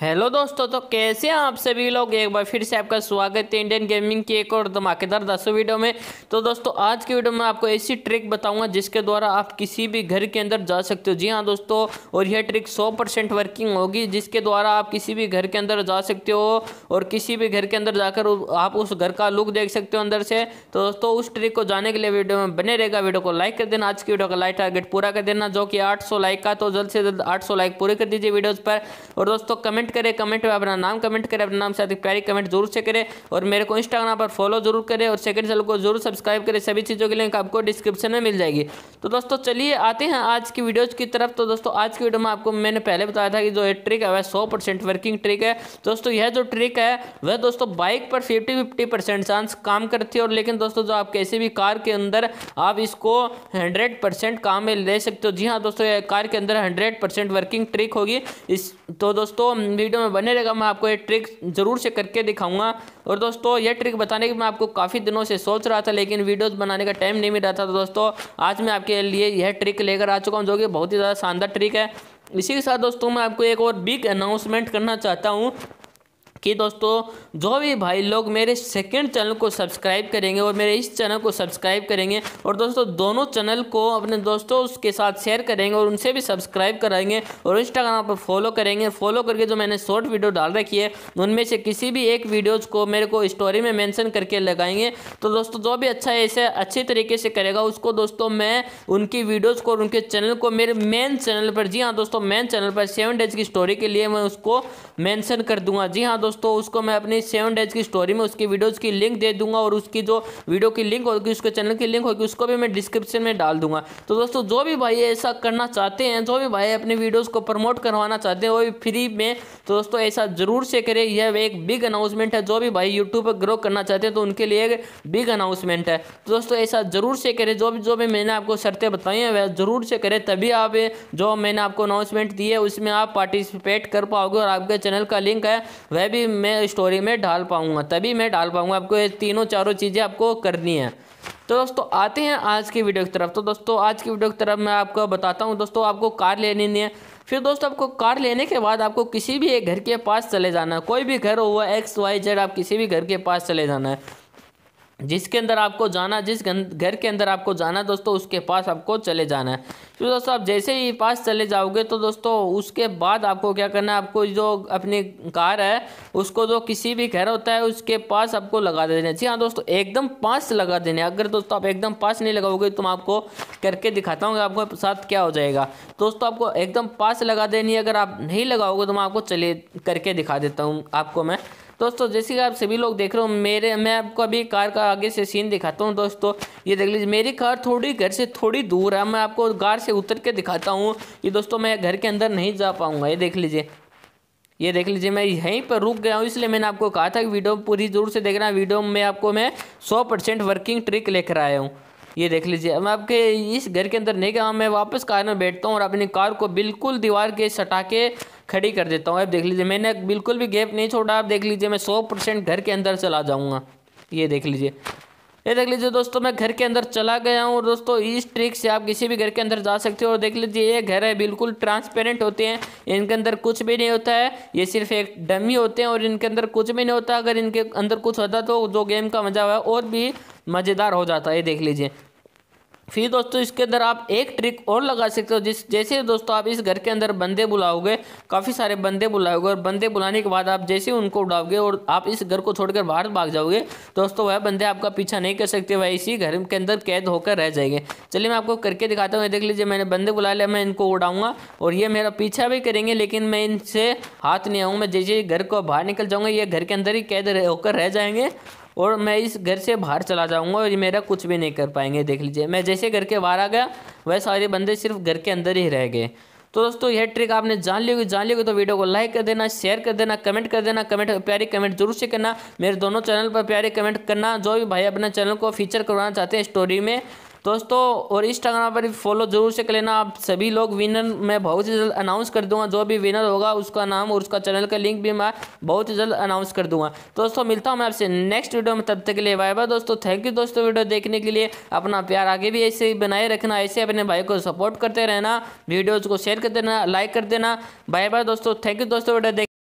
hello दोस्तों तो कैसे हैं आप सभी लोग एक बार फिर से आपका स्वागत है इंडियन गेमिंग की एक और धमाकेदार दसों वीडियो में तो दोस्तों आज की वीडियो में आपको ऐसी ट्रिक बताऊंगा जिसके द्वारा आप किसी भी घर के अंदर जा सकते हो जी हाँ दोस्तों और यह ट्रिक 100 परसेंट वर्किंग होगी जिसके द्वारा आप किसी भी घर के अंदर जा सकते हो और किसी भी घर के अंदर जाकर आप उस घर का लुक देख सकते हो अंदर से तो दोस्तों उस ट्रिक को जाने के लिए वीडियो में बने रहेगा वीडियो को लाइक कर देना आज की वीडियो का लाइक टारगेट पूरा कर देना जो कि आठ लाइक का तो जल्द से जल्द आठ लाइक पूरे कर दीजिए वीडियोज़ पर और दोस्तों कमेंट कमेंट करें कमेंट में अपना नाम कमेंट करें अपना नाम साथ प्यारी कमेंट जरूर से करें और मेरे को इंस्टाग्राम पर फॉलो जरूर करें और सेकंड चैनल को जरूर सब्सक्राइब करें सभी चीज़ों की लिंक आपको डिस्क्रिप्शन में मिल जाएगी तो दोस्तों चलिए आते हैं आज की वीडियोज़ की तरफ तो दोस्तों आज की वीडियो में आपको मैंने पहले बताया था कि जो ये ट्रिक है वह सौ वर्किंग ट्रिक है दोस्तों यह जो ट्रिक है वह दोस्तों बाइक पर फिफ्टी फिफ्टी चांस काम करती है और लेकिन दोस्तों जो आप किसी भी कार के अंदर आप इसको हंड्रेड काम में ले सकते हो जी हाँ दोस्तों कार के अंदर हंड्रेड परसेंट वर्किंग ट्रिक होगी इस तो दोस्तों वीडियो में बने रहेगा मैं आपको ये ट्रिक ज़रूर से करके दिखाऊंगा और दोस्तों ये ट्रिक बताने की मैं आपको काफ़ी दिनों से सोच रहा था लेकिन वीडियोस बनाने का टाइम नहीं मिल रहा था तो दोस्तों आज मैं आपके लिए यह ट्रिक लेकर आ चुका हूँ जो कि बहुत ही ज़्यादा शानदार ट्रिक है इसी के साथ दोस्तों मैं आपको एक और बिग अनाउंसमेंट करना चाहता हूँ कि दोस्तों जो भी भाई लोग मेरे सेकंड चैनल को सब्सक्राइब करेंगे और मेरे इस चैनल को सब्सक्राइब करेंगे और दोस्तों दोनों चैनल को अपने दोस्तों उसके साथ शेयर करेंगे और उनसे भी सब्सक्राइब कराएंगे और इंस्टाग्राम पर फॉलो करेंगे फॉलो करके जो मैंने शॉर्ट वीडियो डाल रखी है उनमें से किसी भी एक वीडियोज़ को मेरे को स्टोरी में मैंसन करके लगाएंगे तो दोस्तों जो भी अच्छा ऐसे अच्छे तरीके से करेगा उसको दोस्तों मैं उनकी वीडियोज़ को और उनके चैनल को मेरे मेन चैनल पर जी हाँ दोस्तों मेन चैनल पर सेवन डेज की स्टोरी के लिए मैं उसको मैंसन कर दूंगा जी हाँ दोस्तों दोस्तों उसको मैं अपनी सेवन डेज की स्टोरी में उसकी वीडियोज़ की लिंक दे दूंगा और उसकी जो वीडियो की लिंक होगी उसके चैनल की लिंक होगी उसको भी मैं डिस्क्रिप्शन में डाल दूंगा तो दोस्तों जो भी भाई ऐसा करना चाहते हैं जो भी भाई अपनी वीडियोज़ को प्रमोट करवाना चाहते हैं वो भी फ्री में तो दोस्तों ऐसा ज़रूर से करें यह एक बिग अनाउंसमेंट है जो भी भाई यूट्यूब पर ग्रो करना चाहते हैं तो उनके लिए एक बिग अनाउंसमेंट है तो दोस्तों ऐसा ज़रूर से करें जो भी जो भी मैंने आपको शर्तें बताई हैं वह ज़रूर से करें तभी आप जो मैंने आपको अनाउंसमेंट दी है उसमें आप पार्टिसिपेट कर पाओगे और आपके चैनल का लिंक है वह भी तभी मैं स्टोरी में डाल पाऊँगा तभी मैं डाल पाऊँगा आपको ये तीनों चारों चीज़ें आपको करनी है तो दोस्तों आते हैं आज की वीडियो की तरफ तो दोस्तों आज की वीडियो की तरफ मैं आपको बताता हूँ दोस्तों आपको कार लेनी है फिर दोस्तों आपको कार लेने के बाद आपको किसी भी एक घर के पास चले जाना है कोई भी घर हुआ एक्स वाई जेड आप किसी भी घर के पास चले जाना है जिसके अंदर आपको जाना जिस घर के अंदर आपको जाना दोस्तों उसके पास आपको चले जाना है फिर तो दोस्तों आप जैसे ही पास चले जाओगे तो दोस्तों उसके बाद आपको क्या करना है आपको जो अपनी कार है उसको जो किसी भी घर होता है उसके पास आपको लगा देना जी हाँ दोस्तों एकदम पास लगा देने अगर दोस्तों आप एकदम पास नहीं लगाओगे तो मैं आपको करके दिखाता हूँ आपको साथ क्या हो जाएगा दोस्तों आपको एकदम पास लगा देनी अगर आप नहीं लगाओगे तो मैं आपको चले करके दिखा देता हूँ आपको मैं दोस्तों जैसे कि आप सभी लोग देख रहे हो मेरे मैं आपको अभी कार का आगे से सीन दिखाता हूँ दोस्तों ये देख लीजिए मेरी कार थोड़ी घर से थोड़ी दूर है मैं आपको कार से उतर के दिखाता हूँ ये दोस्तों मैं घर के अंदर नहीं जा पाऊँगा ये देख लीजिए ये देख लीजिए मैं यहीं पर रुक गया हूँ इसलिए मैंने आपको कहा था कि वीडियो पूरी जोर से देखना वीडियो में आपको मैं सौ परसेंट वर्किंग ट्रिक लेकर आया हूँ ये देख लीजिए अब आपके इस घर के अंदर नहीं गया मैं वापस कार में बैठता हूँ और अपनी कार को बिल्कुल दीवार के सटा के खड़ी कर देता हूँ आप देख लीजिए मैंने बिल्कुल भी गैप नहीं छोड़ा आप देख लीजिए मैं सौ परसेंट घर के अंदर चला जाऊँगा ये देख लीजिए ये देख लीजिए दोस्तों मैं घर के अंदर चला गया हूँ और दोस्तों इस ट्रिक से आप किसी भी घर के अंदर जा सकते हो और देख लीजिए ये घर है बिल्कुल ट्रांसपेरेंट होते हैं इनके अंदर कुछ भी नहीं होता है ये सिर्फ एक डमी होते हैं और इनके अंदर कुछ भी नहीं होता अगर इनके अंदर कुछ होता तो जो गेम का मज़ा हुआ और भी मज़ेदार हो जाता है ये देख लीजिए फिर दोस्तों इसके अंदर आप एक ट्रिक और लगा सकते हो जिस जैसे दोस्तों आप इस घर के अंदर बंदे बुलाओगे काफ़ी सारे बंदे बुलाओगे और बंदे बुलाने के बाद आप जैसे उनको उड़ाओगे और आप इस घर को छोड़कर बाहर भाग जाओगे दोस्तों वह बंदे आपका पीछा नहीं कर सकते वह इसी घर के अंदर कैद होकर रह जाएंगे चलिए मैं आपको करके दिखाता हूँ देख लीजिए मैंने बंदे बुला लिया मैं इनको उड़ाऊंगा और ये मेरा पीछा भी करेंगे लेकिन मैं इनसे हाथ नहीं आऊँगा मैं जैसे घर को बाहर निकल जाऊँगा ये घर के अंदर ही कैद होकर रह जाएंगे और मैं इस घर से बाहर चला जाऊँगा और ये मेरा कुछ भी नहीं कर पाएंगे देख लीजिए मैं जैसे घर के बाहर आ गया वह सारे बंदे सिर्फ घर के अंदर ही रह गए तो दोस्तों यह ट्रिक आपने जान ली होगी जान ली होगी तो वीडियो को लाइक कर देना शेयर कर देना कमेंट कर देना कमेंट प्यारी कमेंट जरूर से करना मेरे दोनों चैनल पर प्यारे कमेंट करना जो भी भाई अपने चैनल को फीचर करवाना चाहते हैं स्टोरी में दोस्तों और इंस्टाग्राम पर फॉलो ज़रूर से कर लेना आप सभी लोग विनर मैं बहुत ही जल्द अनाउंस कर दूंगा जो भी विनर होगा उसका नाम और उसका चैनल का लिंक भी मैं बहुत ही जल्द अनाउंस कर दूंगा दोस्तों मिलता हूँ मैं आपसे नेक्स्ट वीडियो में तब तक के लिए बाय बाय दोस्तों थैंक यू दोस्तों वीडियो देखने के लिए अपना प्यार आगे भी ऐसे ही बनाए रखना ऐसे अपने भाई को सपोर्ट करते रहना वीडियोज़ को शेयर कर देना लाइक कर देना बाय बाय दोस्तों थैंक यू दोस्तों वीडियो